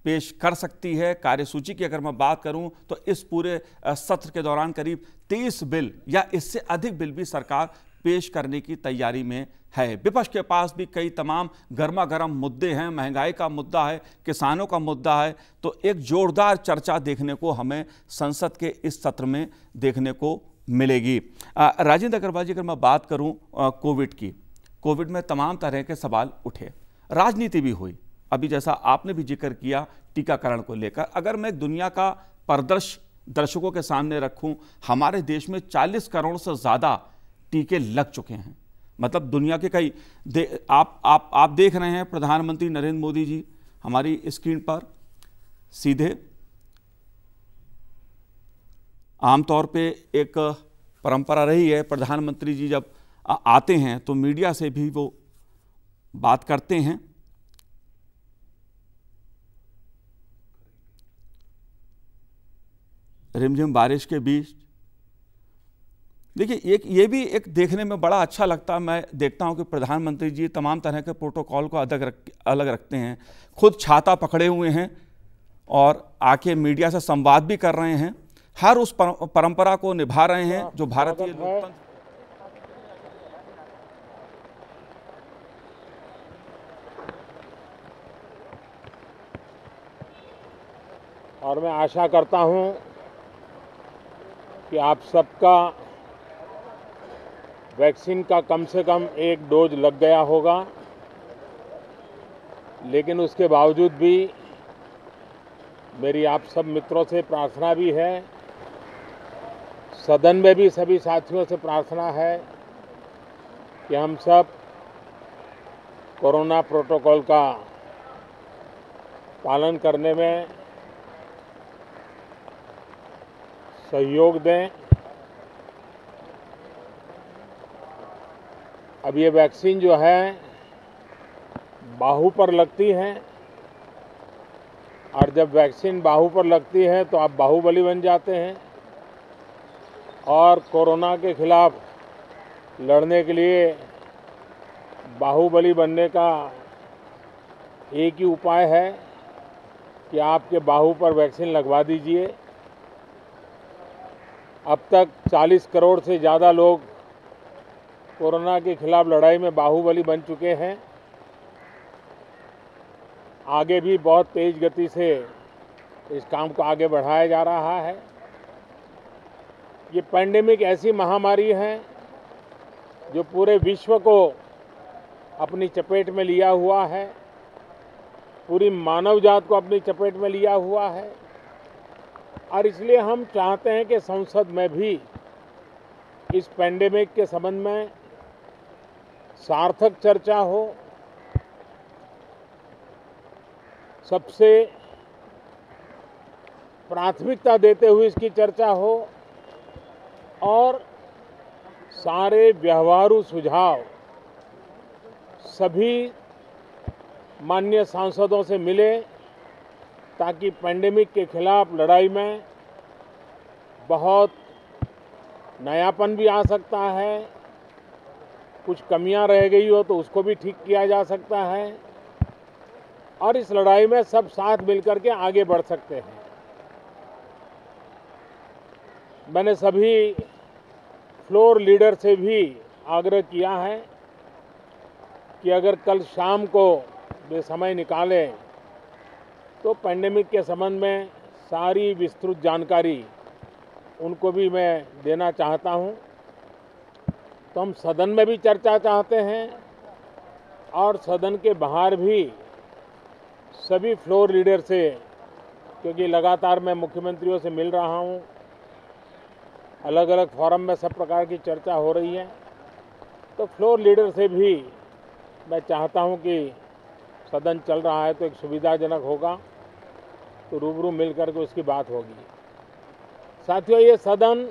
पेश कर सकती है कार्यसूची की अगर मैं बात करूं तो इस पूरे सत्र के दौरान करीब 30 बिल या इससे अधिक बिल भी सरकार पेश करने की तैयारी में है विपक्ष के पास भी कई तमाम गर्मा गर्म मुद्दे हैं महंगाई का मुद्दा है किसानों का मुद्दा है तो एक जोरदार चर्चा देखने को हमें संसद के इस सत्र में देखने को मिलेगी राजेंद्र अग्रवाल जी अगर मैं बात करूं कोविड की कोविड में तमाम तरह के सवाल उठे राजनीति भी हुई अभी जैसा आपने भी जिक्र किया टीकाकरण को लेकर अगर मैं दुनिया का परदर्श दर्शकों के सामने रखूं हमारे देश में 40 करोड़ से ज़्यादा टीके लग चुके हैं मतलब दुनिया के कई आप आप आप देख रहे हैं प्रधानमंत्री नरेंद्र मोदी जी हमारी स्क्रीन पर सीधे आमतौर पे एक परंपरा रही है प्रधानमंत्री जी जब आते हैं तो मीडिया से भी वो बात करते हैं रिमझिम बारिश के बीच देखिए एक ये भी एक देखने में बड़ा अच्छा लगता मैं देखता हूँ कि प्रधानमंत्री जी तमाम तरह के प्रोटोकॉल को अलग रख अलग रखते हैं खुद छाता पकड़े हुए हैं और आके मीडिया से संवाद भी कर रहे हैं हर उस पर, परंपरा को निभा रहे हैं जो भारतीय लोकतंत्र और मैं आशा करता हूं कि आप सबका वैक्सीन का कम से कम एक डोज लग गया होगा लेकिन उसके बावजूद भी मेरी आप सब मित्रों से प्रार्थना भी है सदन में भी सभी साथियों से प्रार्थना है कि हम सब कोरोना प्रोटोकॉल का पालन करने में सहयोग दें अब ये वैक्सीन जो है बाहू पर लगती है और जब वैक्सीन बाहू पर लगती है तो आप बाहुबली बन जाते हैं और कोरोना के खिलाफ लड़ने के लिए बाहुबली बनने का एक ही उपाय है कि आपके बाहू पर वैक्सीन लगवा दीजिए अब तक 40 करोड़ से ज़्यादा लोग कोरोना के खिलाफ लड़ाई में बाहुबली बन चुके हैं आगे भी बहुत तेज गति से इस काम को आगे बढ़ाया जा रहा है ये पैंडेमिक ऐसी महामारी है जो पूरे विश्व को अपनी चपेट में लिया हुआ है पूरी मानव जात को अपनी चपेट में लिया हुआ है और इसलिए हम चाहते हैं कि संसद में भी इस पैंडेमिक के संबंध में सार्थक चर्चा हो सबसे प्राथमिकता देते हुए इसकी चर्चा हो और सारे व्यवहारू सुझाव सभी मान्य सांसदों से मिले ताकि पैंडेमिक के खिलाफ लड़ाई में बहुत नयापन भी आ सकता है कुछ कमियां रह गई हो तो उसको भी ठीक किया जा सकता है और इस लड़ाई में सब साथ मिलकर के आगे बढ़ सकते हैं मैंने सभी फ्लोर लीडर से भी आग्रह किया है कि अगर कल शाम को वे समय निकालें तो पैंडेमिक के संबंध में सारी विस्तृत जानकारी उनको भी मैं देना चाहता हूं तो हम सदन में भी चर्चा चाहते हैं और सदन के बाहर भी सभी फ्लोर लीडर से क्योंकि लगातार मैं मुख्यमंत्रियों से मिल रहा हूँ अलग अलग फॉरम में सब प्रकार की चर्चा हो रही है तो फ्लोर लीडर से भी मैं चाहता हूँ कि सदन चल रहा है तो एक सुविधाजनक होगा तो रूबरू मिल करके उसकी बात होगी साथियों ये सदन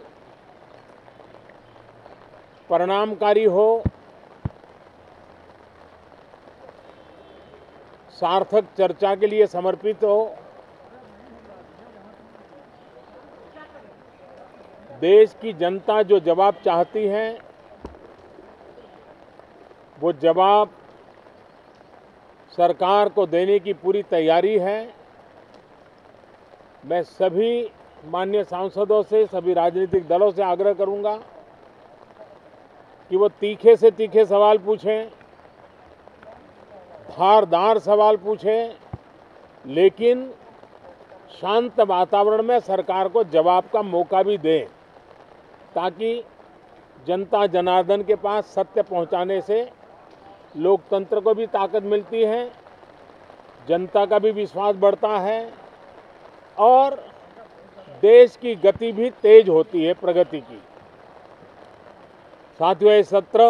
परिणामकारी हो सार्थक चर्चा के लिए समर्पित हो देश की जनता जो जवाब चाहती है वो जवाब सरकार को देने की पूरी तैयारी है मैं सभी मान्य सांसदों से सभी राजनीतिक दलों से आग्रह करूंगा कि वो तीखे से तीखे सवाल पूछें धारदार सवाल पूछें लेकिन शांत वातावरण में सरकार को जवाब का मौका भी दें ताकि जनता जनार्दन के पास सत्य पहुंचाने से लोकतंत्र को भी ताकत मिलती है जनता का भी विश्वास बढ़ता है और देश की गति भी तेज होती है प्रगति की साथियों सत्र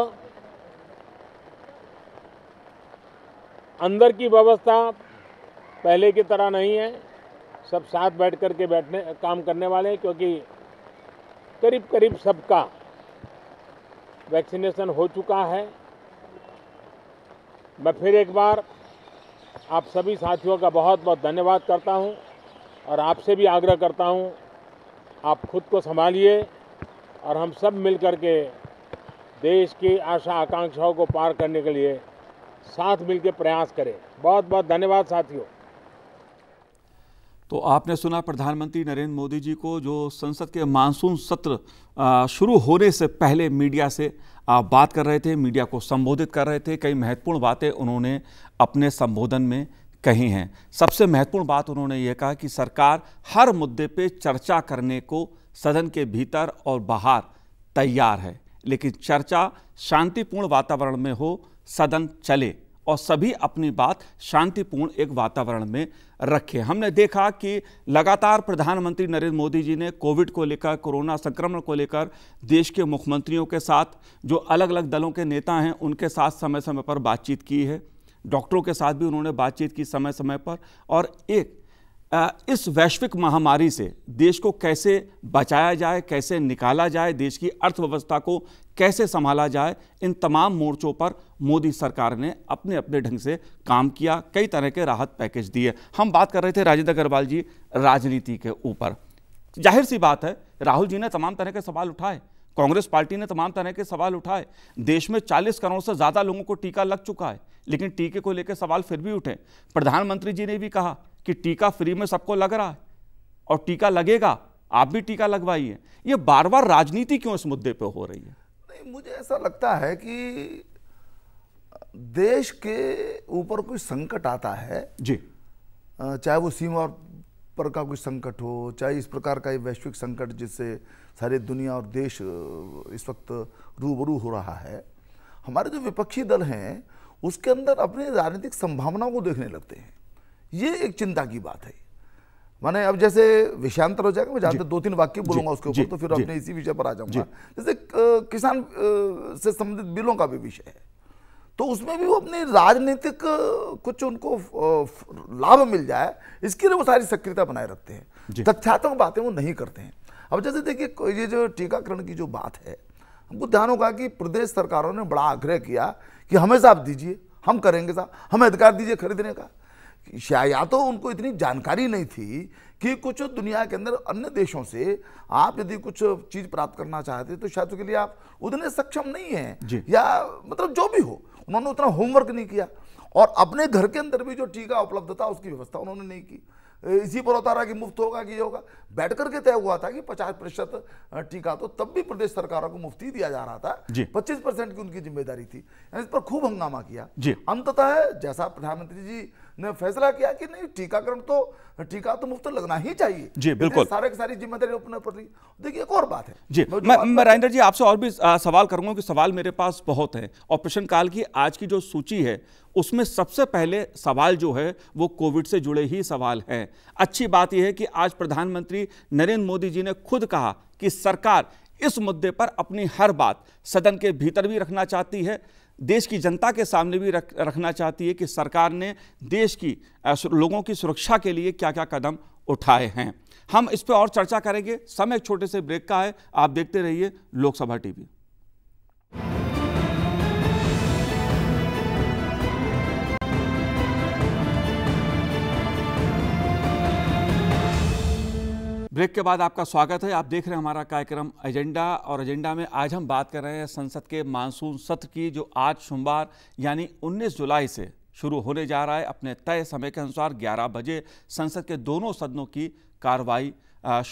अंदर की व्यवस्था पहले की तरह नहीं है सब साथ बैठ कर के बैठने काम करने वाले हैं क्योंकि करीब करीब सबका वैक्सीनेशन हो चुका है मैं फिर एक बार आप सभी साथियों का बहुत बहुत धन्यवाद करता हूं और आपसे भी आग्रह करता हूं आप खुद को संभालिए और हम सब मिल कर के देश की आशा आकांक्षाओं को पार करने के लिए साथ मिलकर प्रयास करें बहुत बहुत धन्यवाद साथियों तो आपने सुना प्रधानमंत्री नरेंद्र मोदी जी को जो संसद के मानसून सत्र शुरू होने से पहले मीडिया से आप बात कर रहे थे मीडिया को संबोधित कर रहे थे कई महत्वपूर्ण बातें उन्होंने अपने संबोधन में कही हैं सबसे महत्वपूर्ण बात उन्होंने ये कहा कि सरकार हर मुद्दे पे चर्चा करने को सदन के भीतर और बाहर तैयार है लेकिन चर्चा शांतिपूर्ण वातावरण में हो सदन चले और सभी अपनी बात शांतिपूर्ण एक वातावरण में रखे हमने देखा कि लगातार प्रधानमंत्री नरेंद्र मोदी जी ने कोविड को लेकर कोरोना संक्रमण को लेकर देश के मुख्यमंत्रियों के साथ जो अलग अलग दलों के नेता हैं उनके साथ समय समय पर बातचीत की है डॉक्टरों के साथ भी उन्होंने बातचीत की समय समय पर और एक इस वैश्विक महामारी से देश को कैसे बचाया जाए कैसे निकाला जाए देश की अर्थव्यवस्था को कैसे संभाला जाए इन तमाम मोर्चों पर मोदी सरकार ने अपने अपने ढंग से काम किया कई तरह के राहत पैकेज दिए हम बात कर रहे थे राजेंद्र अग्रवाल जी राजनीति के ऊपर जाहिर सी बात है राहुल जी ने तमाम तरह के सवाल उठाए कांग्रेस पार्टी ने तमाम तरह के सवाल उठाए देश में 40 करोड़ से ज़्यादा लोगों को टीका लग चुका है लेकिन टीके को लेकर सवाल फिर भी उठे प्रधानमंत्री जी ने भी कहा कि टीका फ्री में सबको लग रहा है और टीका लगेगा आप भी टीका लगवाइए ये बार बार राजनीति क्यों इस मुद्दे पे हो रही है नहीं मुझे ऐसा लगता है कि देश के ऊपर कोई संकट आता है जी चाहे वो सीमा पर का कोई संकट हो चाहे इस प्रकार का वैश्विक संकट जिससे सारी दुनिया और देश इस वक्त रूबरू हो रहा है हमारे जो विपक्षी दल हैं उसके अंदर अपनी राजनीतिक संभावनाओं को देखने लगते हैं ये एक चिंता की बात है माने अब जैसे विषयांतर हो जाएगा मैं जानते दो तीन वाक्य बोलूंगा उसके ऊपर तो फिर अपने इसी विषय पर आ जाऊंगा जैसे किसान से संबंधित बिलों का भी विषय है तो उसमें भी वो अपने राजनीतिक कुछ उनको लाभ मिल जाए इसके लिए वो सारी सक्रियता बनाए रखते हैं तथ्यात्मक बातें वो नहीं करते हैं अब जैसे देखिए ये जो टीकाकरण की जो बात है हमको ध्यान होगा कि प्रदेश सरकारों ने बड़ा आग्रह किया कि हमें साफ दीजिए हम करेंगे साहब हमें अधिकार दीजिए खरीदने का या तो उनको इतनी जानकारी नहीं थी कि कुछ दुनिया के अंदर अन्य देशों से आप यदि कुछ चीज़ प्राप्त करना चाहते तो शायद उसके लिए आप उतने सक्षम नहीं हैं या मतलब जो भी हो उन्होंने उतना होमवर्क नहीं किया और अपने घर के अंदर भी जो टीका उपलब्ध था उसकी व्यवस्था उन्होंने नहीं की इसी पर उतारा कि मुफ्त होगा कि होगा बैठ करके तय हुआ था कि 50 प्रतिशत टीका तो तब भी प्रदेश सरकारों को मुफ्त ही दिया जा रहा था 25 परसेंट की उनकी जिम्मेदारी थी इस पर खूब हंगामा किया अंततः जैसा प्रधानमंत्री जी ने फैसला किया कि नहीं टीकाकरण तो टीका तो मुफ्त लगना ही चाहिए जी बिल्कुल सारे की सारी जिम्मेदारी अपने ऊपर ली देखिए एक और बात है जी मैं, मैं राजेंद्र जी आपसे और भी आ, सवाल करूंगा कि सवाल मेरे पास बहुत है ऑपरेशन काल की आज की जो सूची है उसमें सबसे पहले सवाल जो है वो कोविड से जुड़े ही सवाल है अच्छी बात यह है कि आज प्रधानमंत्री नरेंद्र मोदी जी ने खुद कहा कि सरकार इस मुद्दे पर अपनी हर बात सदन के भीतर भी रखना चाहती है देश की जनता के सामने भी रख रखना चाहती है कि सरकार ने देश की लोगों की सुरक्षा के लिए क्या क्या कदम उठाए हैं हम इस पर और चर्चा करेंगे समय एक छोटे से ब्रेक का है आप देखते रहिए लोकसभा टीवी ब्रेक के बाद आपका स्वागत है आप देख रहे हैं हमारा कार्यक्रम एजेंडा और एजेंडा में आज हम बात कर रहे हैं संसद के मानसून सत्र की जो आज सोमवार यानी 19 जुलाई से शुरू होने जा रहा है अपने तय समय के अनुसार 11 बजे संसद के दोनों सदनों की कार्रवाई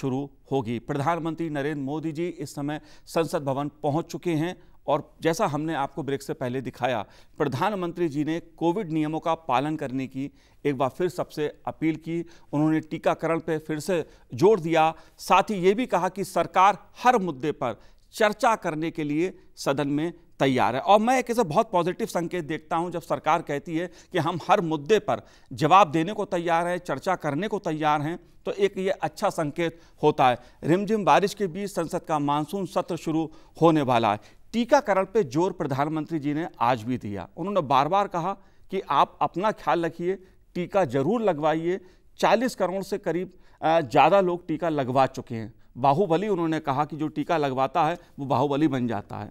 शुरू होगी प्रधानमंत्री नरेंद्र मोदी जी इस समय संसद भवन पहुंच चुके हैं और जैसा हमने आपको ब्रेक से पहले दिखाया प्रधानमंत्री जी ने कोविड नियमों का पालन करने की एक बार फिर सबसे अपील की उन्होंने टीकाकरण पर फिर से जोर दिया साथ ही ये भी कहा कि सरकार हर मुद्दे पर चर्चा करने के लिए सदन में तैयार है और मैं एक ऐसे बहुत पॉजिटिव संकेत देखता हूं जब सरकार कहती है कि हम हर मुद्दे पर जवाब देने को तैयार हैं चर्चा करने को तैयार हैं तो एक ये अच्छा संकेत होता है रिमझिम बारिश के बीच संसद का मानसून सत्र शुरू होने वाला है टीकाकरण पे जोर प्रधानमंत्री जी ने आज भी दिया उन्होंने बार बार कहा कि आप अपना ख्याल रखिए टीका जरूर लगवाइए 40 करोड़ से करीब ज़्यादा लोग टीका लगवा चुके हैं बाहुबली उन्होंने कहा कि जो टीका लगवाता है वो बाहुबली बन जाता है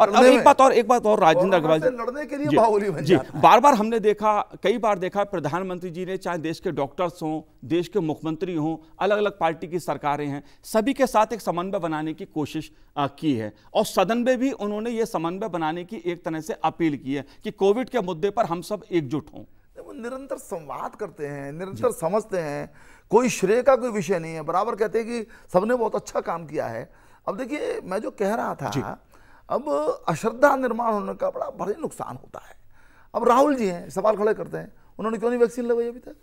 और अब एक बात और एक बात और राजेंद्र अग्रवाल लड़ने के लिए बाहुबली बन जाता है बार बार हमने देखा कई बार देखा प्रधानमंत्री जी ने चाहे देश के डॉक्टर्स हों देश के मुख्यमंत्री हों अलग अलग पार्टी की सरकारें हैं सभी के साथ एक समन्वय बनाने की कोशिश की है और सदन में भी उन्होंने ये समन्वय बनाने की एक तरह से अपील की है कि कोविड के मुद्दे पर हम सब एकजुट हों वो निरंतर संवाद करते हैं निरंतर समझते हैं कोई श्रेय का कोई विषय नहीं है बराबर कहते हैं कि सबने बहुत अच्छा काम किया है अब देखिए मैं जो कह रहा था अब अश्रद्धा निर्माण होने का बड़ा भारी नुकसान होता है अब राहुल जी हैं सवाल खड़े करते हैं उन्होंने क्यों नहीं वैक्सीन लगवाई अभी तक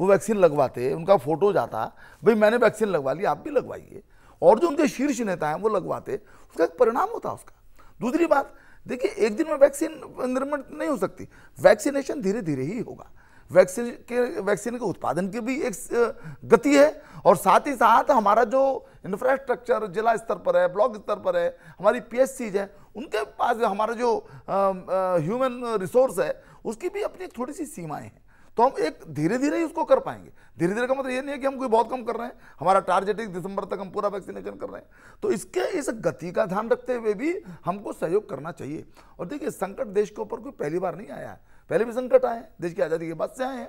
वो वैक्सीन लगवाते उनका फोटो जाता भाई मैंने वैक्सीन लगवा ली आप भी लगवाइए और जो उनके शीर्ष नेता हैं वो लगवाते उसका एक परिणाम होता उसका दूसरी बात देखिए एक दिन में वैक्सीन निर्माण नहीं हो सकती वैक्सीनेशन धीरे धीरे ही होगा वैक्सीन के वैक्सीन के उत्पादन की भी एक गति है और साथ ही साथ हमारा जो इंफ्रास्ट्रक्चर जिला स्तर पर है ब्लॉक स्तर पर है हमारी सीज है उनके पास हमारा जो ह्यूमन रिसोर्स है उसकी भी अपनी थोड़ी सी सीमाएँ हैं तो हम एक धीरे धीरे ही उसको कर पाएंगे धीरे धीरे का मतलब ये नहीं है कि हम कोई बहुत कम कर रहे हैं हमारा टारगेट एक दिसंबर तक हम पूरा वैक्सीनेशन कर रहे हैं तो इसके इस गति का ध्यान रखते हुए भी हमको सहयोग करना चाहिए और देखिए संकट देश के ऊपर कोई पहली बार नहीं आया है पहले भी संकट आए देश की आज़ादी के बाद से आए हैं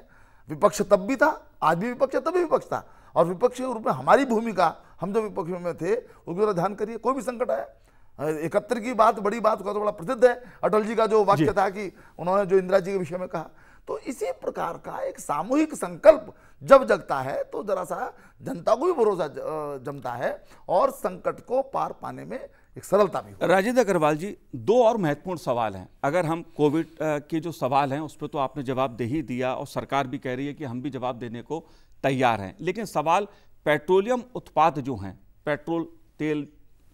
विपक्ष तब भी था आज भी विपक्ष तब भी विपक्ष था और विपक्ष के रूप में हमारी भूमिका हम जो विपक्ष में थे उसको जरा ध्यान करिए कोई भी संकट आया एकत्र की बात बड़ी बात का तो बड़ा प्रसिद्ध है अटल जी का जो वाक्य था कि उन्होंने जो इंदिरा जी के विषय में कहा तो इसी प्रकार का एक सामूहिक संकल्प जब जगता है तो जरा सा जनता को भी भरोसा जमता है और संकट को पार पाने में एक सरलता भी राजेंद्र अग्रवाल जी दो और महत्वपूर्ण सवाल हैं अगर हम कोविड के जो सवाल हैं उस पर तो आपने जवाब दे ही दिया और सरकार भी कह रही है कि हम भी जवाब देने को तैयार हैं लेकिन सवाल पेट्रोलियम उत्पाद जो हैं पेट्रोल तेल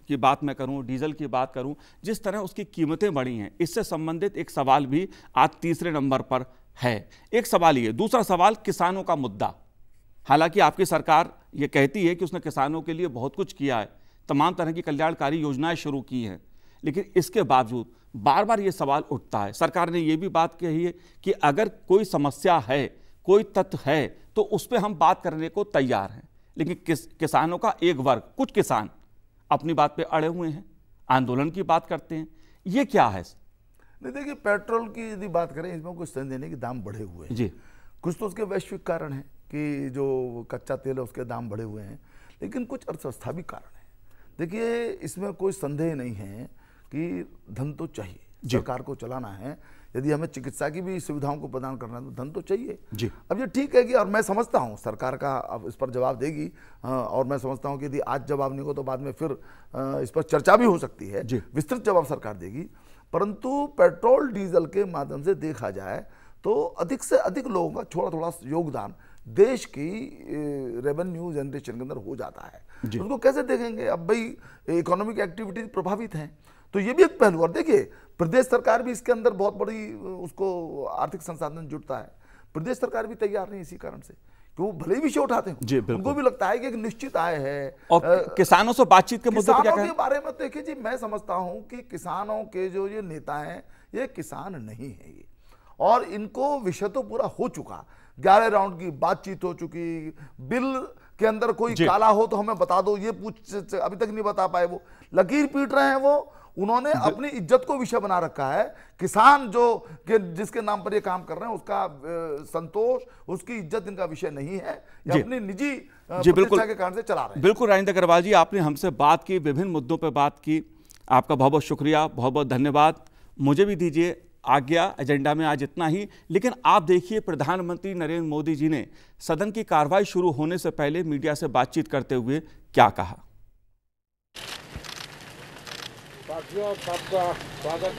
की बात मैं करूं डीजल की बात करूं जिस तरह उसकी कीमतें बढ़ी हैं इससे संबंधित एक सवाल भी आज तीसरे नंबर पर है एक सवाल ये दूसरा सवाल किसानों का मुद्दा हालांकि आपकी सरकार ये कहती है कि उसने किसानों के लिए बहुत कुछ किया है तमाम तरह की कल्याणकारी योजनाएं शुरू की हैं लेकिन इसके बावजूद बार बार ये सवाल उठता है सरकार ने ये भी बात कही है कि अगर कोई समस्या है कोई तत्व है तो उस पर हम बात करने को तैयार हैं लेकिन किस किसानों का एक वर्ग कुछ किसान अपनी बात पर अड़े हुए हैं आंदोलन की बात करते हैं ये क्या है नहीं देखिए पेट्रोल की यदि बात करें इसमें कुछ संदेह नहीं कि दाम बढ़े हुए हैं जी कुछ तो उसके वैश्विक कारण हैं कि जो कच्चा तेल है उसके दाम बढ़े हुए हैं लेकिन कुछ अर्थव्यवस्था भी कारण देखिए इसमें कोई संदेह नहीं है कि धन तो चाहिए सरकार को चलाना है यदि हमें चिकित्सा की भी सुविधाओं को प्रदान करना है तो धन तो चाहिए जी अब ये ठीक है कि और मैं समझता हूँ सरकार का अब इस पर जवाब देगी हाँ, और मैं समझता हूँ कि यदि आज जवाब नहीं हो तो बाद में फिर इस पर चर्चा भी हो सकती है विस्तृत जवाब सरकार देगी परंतु पेट्रोल डीजल के माध्यम से देखा जाए तो अधिक से अधिक लोगों का थोड़ा थोड़ा योगदान देश की रेवेन्यू जनरेशन के अंदर हो जाता है उसको कैसे देखेंगे अब भाई इकोनॉमिक एक्टिविटीज प्रभावित हैं तो ये भी एक पहलू और देखिए प्रदेश सरकार भी इसके अंदर बहुत बड़ी उसको आर्थिक संसाधन जुटता है प्रदेश सरकार भी तैयार नहीं इसी कारण से वो भले ही विषय उठाते हैं जी उनको भी लगता है कि एक निश्चित आय है और आ, किसानों से बातचीत के मुद्दे क्या के बारे में तो देखिए जी मैं समझता हूँ कि किसानों के जो ये नेता हैं ये किसान नहीं है ये और इनको विषय तो पूरा हो चुका ग्यारह राउंड की बातचीत हो चुकी बिल के अंदर कोई काला हो तो हमें बता दो ये पूछ अभी तक नहीं बता पाए वो लकीर पीट रहे हैं वो उन्होंने अपनी इज्जत को विषय बना रखा है किसान जो के जिसके नाम पर ये काम कर रहे हैं उसका संतोष उसकी इज्जत इनका विषय नहीं है अपनी निजी जी बिल्कुल के कारण से चला रहे हैं बिल्कुल राजेंद्र अग्रवाल जी आपने हमसे बात की विभिन्न मुद्दों पर बात की आपका बहुत बहुत शुक्रिया बहुत बहुत धन्यवाद मुझे भी दीजिए आज्ञा एजेंडा में आज इतना ही लेकिन आप देखिए प्रधानमंत्री नरेंद्र मोदी जी ने सदन की कार्रवाई शुरू होने से पहले मीडिया से बातचीत करते हुए क्या कहा स्वागत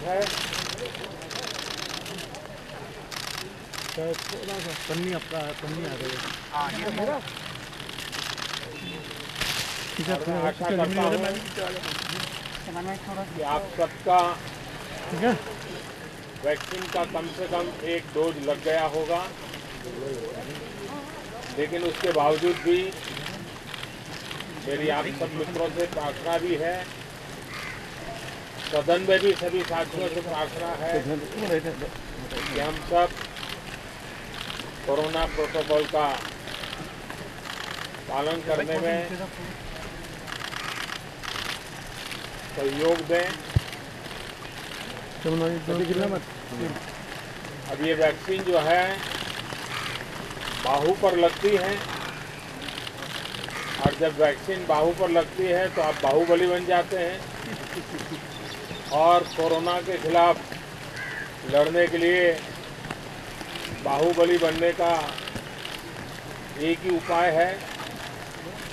है आपका आप सबका ठीक है वैक्सीन का कम से कम एक डोज लग गया होगा लेकिन उसके बावजूद भी मेरी आप सब मित्रों से प्रार्थना भी है सदन में भी सभी साथियों से प्रार्थना है कि हम सब कोरोना प्रोटोकॉल का पालन करने में सहयोग दें अब ये वैक्सीन जो है बाहू पर लगती है और जब वैक्सीन बाहू पर लगती है तो आप बाहुबली बन जाते हैं और कोरोना के खिलाफ लड़ने के लिए बाहुबली बनने का एक ही उपाय है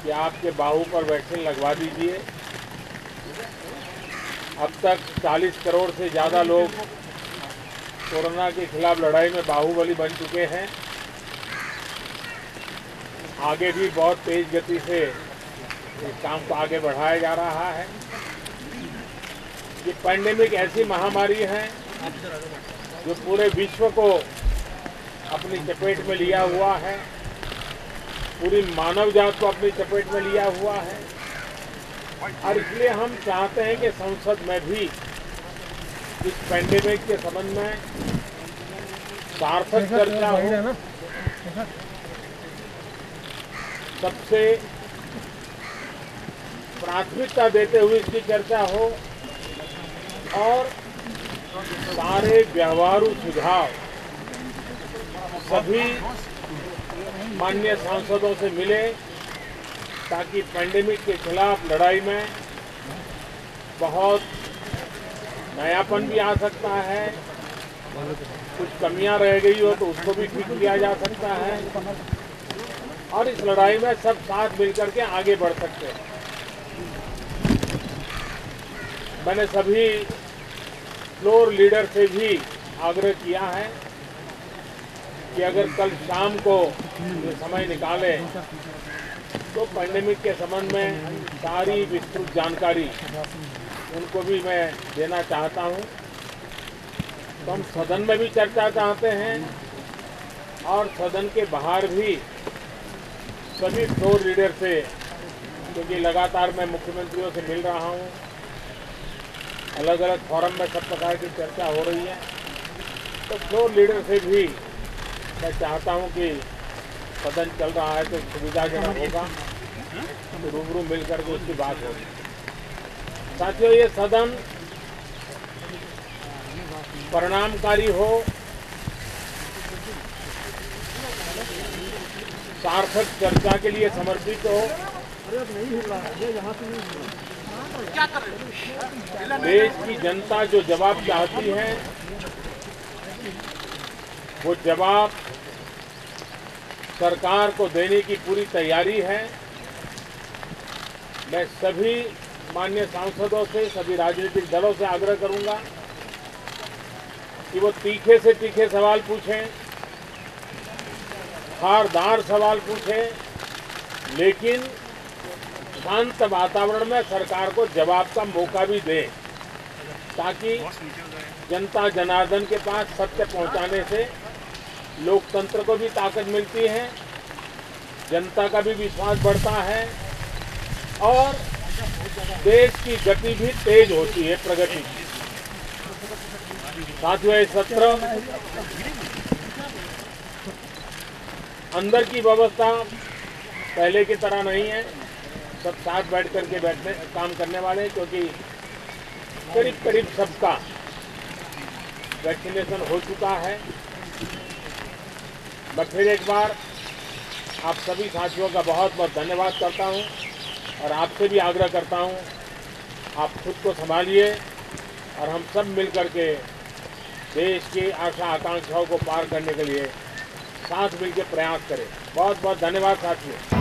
कि आपके बाहू पर वैक्सीन लगवा दीजिए अब तक 40 करोड़ से ज़्यादा लोग कोरोना के खिलाफ लड़ाई में बाहुबली बन चुके हैं आगे भी बहुत तेज गति से इस काम को आगे बढ़ाया जा रहा है ये पैंडेमिक ऐसी महामारी है जो पूरे विश्व को अपनी चपेट में लिया हुआ है पूरी मानव जात को अपनी चपेट में लिया हुआ है और इसलिए हम चाहते हैं कि संसद में भी इस पैंडेमिक के संबंध में सार्थक तो चर्चा हो सबसे प्राथमिकता देते हुए इसकी चर्चा हो और सारे व्यवहारू सुझाव सभी मान्य सांसदों से मिले ताकि पैंडेमिक के खिलाफ लड़ाई में बहुत नयापन भी आ सकता है कुछ कमियां रह गई हो तो उसको भी ठीक किया जा सकता है और इस लड़ाई में सब साथ मिलकर के आगे बढ़ सकते हैं मैंने सभी फ्लोर लीडर से भी आग्रह किया है कि अगर कल शाम को ये समय निकाले तो पैंडेमिक के संबंध में सारी विस्तृत जानकारी उनको भी मैं देना चाहता हूँ तो हम सदन में भी चर्चा चाहते हैं और सदन के बाहर भी सभी फ्लोर लीडर से क्योंकि लगातार मैं मुख्यमंत्रियों से मिल रहा हूँ अलग अलग फॉरम में सब प्रकार की चर्चा हो रही है तो फ्लोर लीडर से भी मैं चाहता हूँ कि सदन चल रहा है तो सुविधाजनक होगा तो रूबरू मिल करके उसकी बात होगी साथियों ये सदन परिणामकारी हो सार्थक चर्चा के लिए समर्पित हो देश की जनता जो जवाब चाहती है वो जवाब सरकार को देने की पूरी तैयारी है मैं सभी मान्य सांसदों से सभी राजनीतिक दलों से आग्रह करूंगा कि वो तीखे से तीखे सवाल पूछें खारदार सवाल पूछें लेकिन शांत वातावरण में सरकार को जवाब का मौका भी दें ताकि जनता जनार्दन के पास सत्य पहुंचाने से लोकतंत्र को भी ताकत मिलती है जनता का भी विश्वास बढ़ता है और देश की गति भी तेज होती है प्रगति की साथियों सत्र अंदर की व्यवस्था पहले की तरह नहीं है सब साथ बैठ करके बैठने काम करने वाले हैं क्योंकि करीब करीब सबका वैक्सीनेशन हो चुका है मैं फिर एक बार आप सभी साथियों का बहुत बहुत धन्यवाद करता हूँ और आपसे भी आग्रह करता हूँ आप खुद को संभालिए और हम सब मिलकर के देश की आशा आकांक्षाओं को पार करने के लिए साथ मिलकर प्रयास करें बहुत बहुत धन्यवाद साथियों